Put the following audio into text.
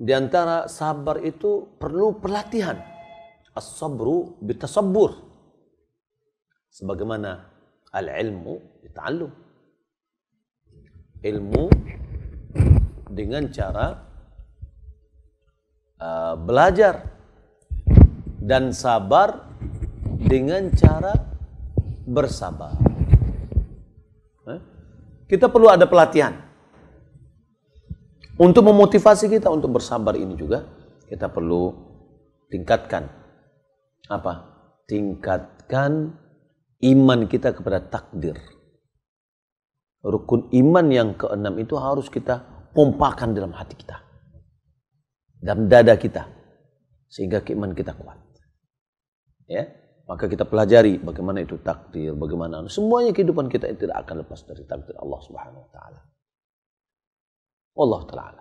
Di antara sabar itu perlu pelatihan. As-sabru bitasabbur. Sebagaimana al-ilmu bita'allum. Ilmu dengan cara uh, belajar dan sabar dengan cara bersabar. Eh? Kita perlu ada pelatihan. Untuk memotivasi kita untuk bersabar ini juga kita perlu tingkatkan apa? Tingkatkan iman kita kepada takdir. Rukun iman yang keenam itu harus kita pompakan dalam hati kita. Dalam dada kita. Sehingga iman kita kuat. Ya, maka kita pelajari bagaimana itu takdir, bagaimana anu. semuanya kehidupan kita tidak akan lepas dari takdir Allah Subhanahu wa taala. Allah taala.